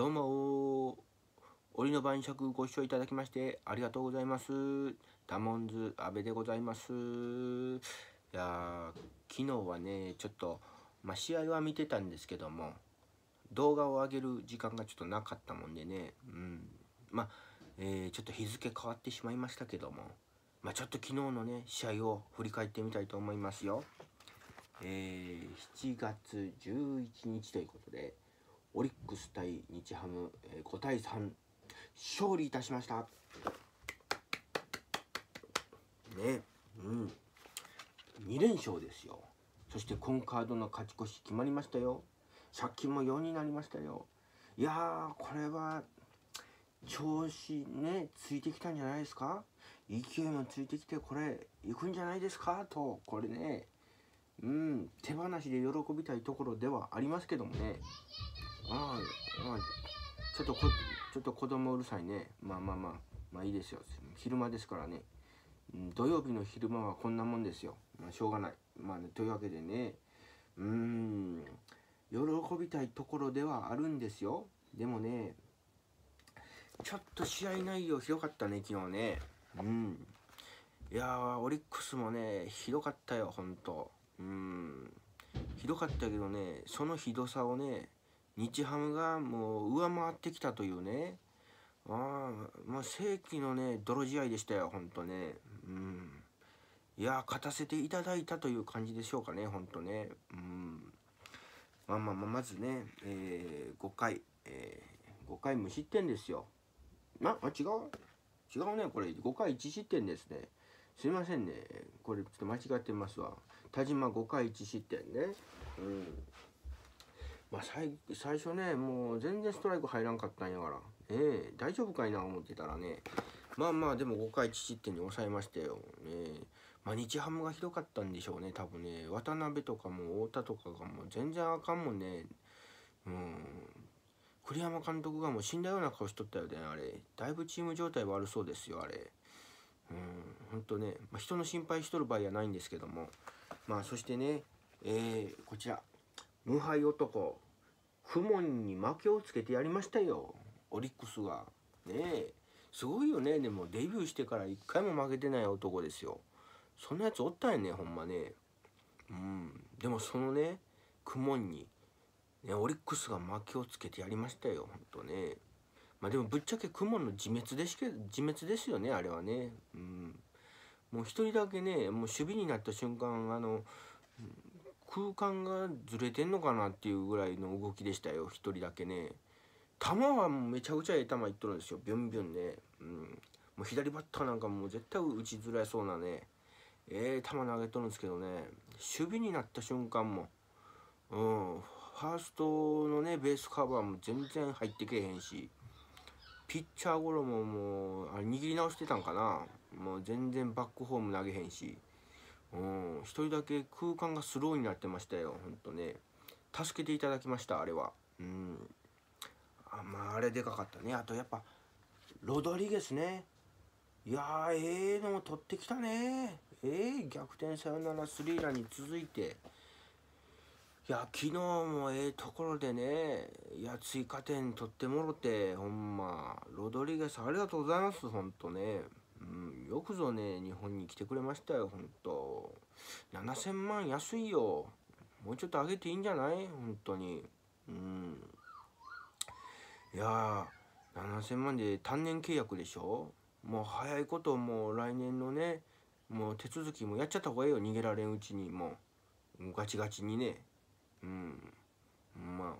どうも檻の晩酌ご視聴いただきましてありがとうございますダモンズ阿部でございますいや昨日はねちょっとま試合は見てたんですけども動画を上げる時間がちょっとなかったもんでねうんまあ、えー、ちょっと日付変わってしまいましたけどもまちょっと昨日のね試合を振り返ってみたいと思いますよえー、7月11日ということで、オリックス対日ハム、えー、5対3勝利いたしましたねうん2連勝ですよそして今カードの勝ち越し決まりましたよ借金も4になりましたよいやこれは調子ねついてきたんじゃないですか勢いもついてきてこれいくんじゃないですかとこれねうん手放しで喜びたいところではありますけどもねああちょっとこちょっと子供うるさいねまあまあまあまあいいですよ昼間ですからね、うん、土曜日の昼間はこんなもんですよ、まあ、しょうがないまあ、ね、というわけでねうん喜びたいところではあるんですよでもねちょっと試合内容ひどかったね昨日ねうんいやーオリックスもねひどかったよほんとうんひどかったけどねそのひどさをね日ハムがもう上回ってきたというねあまあ世紀のね泥仕合でしたよほんとねうんいや勝たせていただいたという感じでしょうかねほんとねうんまあまあまあまずね、えー、5回、えー、5回無失点ですよああ違う違うねこれ5回1失点ですねすいませんねこれちょっと間違ってますわ田島5回1失点ねうんまあ最最初ねもう全然ストライク入らんかったんやからええー、大丈夫かいな思ってたらねまあまあでも5回1失点に抑えましたよねまあ、日ハムがひどかったんでしょうね多分ね渡辺とかも太田とかがもう全然あかんもんねうん栗山監督がもう死んだような顔しとったよねあれだいぶチーム状態悪そうですよあれうん本当ね、まあ、人の心配しとる場合はないんですけどもまあそしてね、えー、こちら「無敗男不問に負けをつけてやりましたよオリックスが」ねすごいよねでもデビューしてから一回も負けてない男ですよそんなやつおったんやねほんまねうんでもそのね苦悶にねオリックスが負けをつけてやりましたよほんとねまあでもぶっちゃけ雲の自滅ですけ自滅ですよねあれはねうんもう一人だけねもう守備になった瞬間あの空間がずれてんのかなっていうぐらいの動きでしたよ一人だけね球はめちゃくちゃええ球いっとるんですよビュンビュンねうんもう左バッターなんかもう絶対打ちづらいそうなねええー、球投げとるんですけどね守備になった瞬間もうんファーストのねベースカバーも全然入ってけえへんしピッチャーゴロももうあれ握り直してたんかなもう全然バックホーム投げへんしうん1人だけ空間がスローになってましたよほんとね助けていただきましたあれはうんあまああれでかかったねあとやっぱロドリゲスねいやええー、のを取ってきたねええー、逆転サヨナラスリーランに続いていや昨日もええところでねいや追加点取ってもろてほんまロドリゲスありがとうございますほんとね、うん、よくぞね日本に来てくれましたよほんと7000万安いよもうちょっと上げていいんじゃない本当にうんいや7000万で単年契約でしょもう早いこともう来年のねもう手続きもやっちゃった方がいいよ逃げられんうちにもうガチガチにねうんま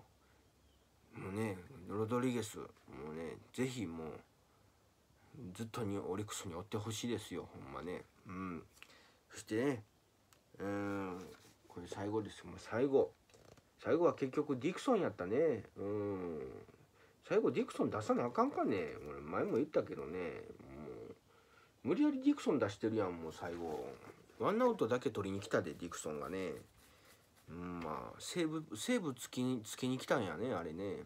あもうねロドリゲスもうねぜひもうずっとにオリックスにおってほしいですよほんまねうんそしてねうんこれ最後ですもう最後最後は結局ディクソンやったねうん最後ディクソン出さなあかんかね俺前も言ったけどねもう無理やりディクソン出してるやんもう最後ワンアウトだけ取りに来たでディクソンがねまあセーブセーブつきにつけに来たんやねあれね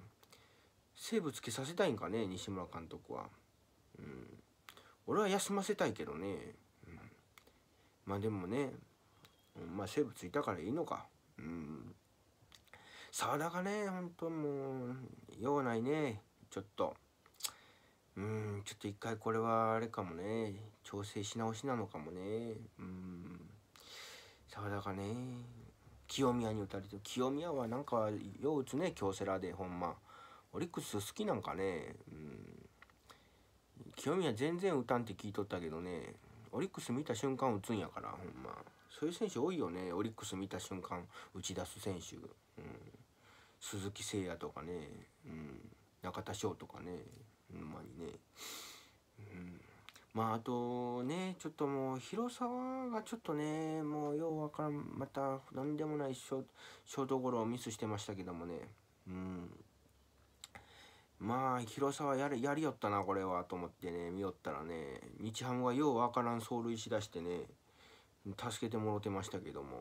セーブつけさせたいんかね西村監督はうん俺は休ませたいけどね、うん、まあでもね、うん、まあセーブついたからいいのかうん沢田がねほんともう用ないねちょっとうんちょっと一回これはあれかもね調整し直しなのかもねうん沢田がね清宮に打たれて清宮はなんかよう打つね京セラでほんまオリックス好きなんかねうん清宮全然打たんって聞いとったけどねオリックス見た瞬間打つんやからほんまそういう選手多いよねオリックス見た瞬間打ち出す選手、うん、鈴木誠也とかね、うん、中田翔とかねほんまにね、うんまああとねちょっともう広沢がちょっとねもうようわからんまた何でもないショショートゴロをミスしてましたけどもねうんまあ広やはやりよったなこれはと思ってね見よったらね日ハムがようわからん走塁しだしてね助けてもろてましたけども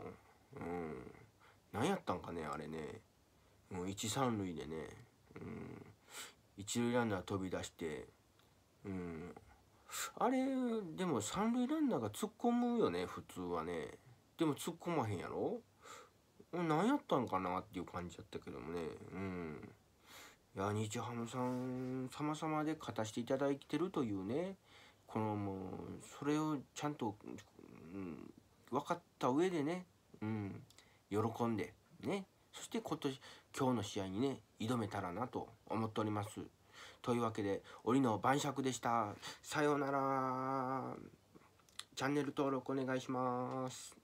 うん何やったんかねあれねもう一三塁でねうん一塁ランナー飛び出してうんあれでも三塁ランナーが突っ込むよね普通はねでも突っ込まへんやろ何やったんかなっていう感じだったけどもねうんいや日ハムさん様々で勝たせていただいてるというねこのもうそれをちゃんと、うん、分かった上でねうん喜んでねそして今年今日の試合にね挑めたらなと思っております。というわけで檻の晩酌でしたさようならチャンネル登録お願いします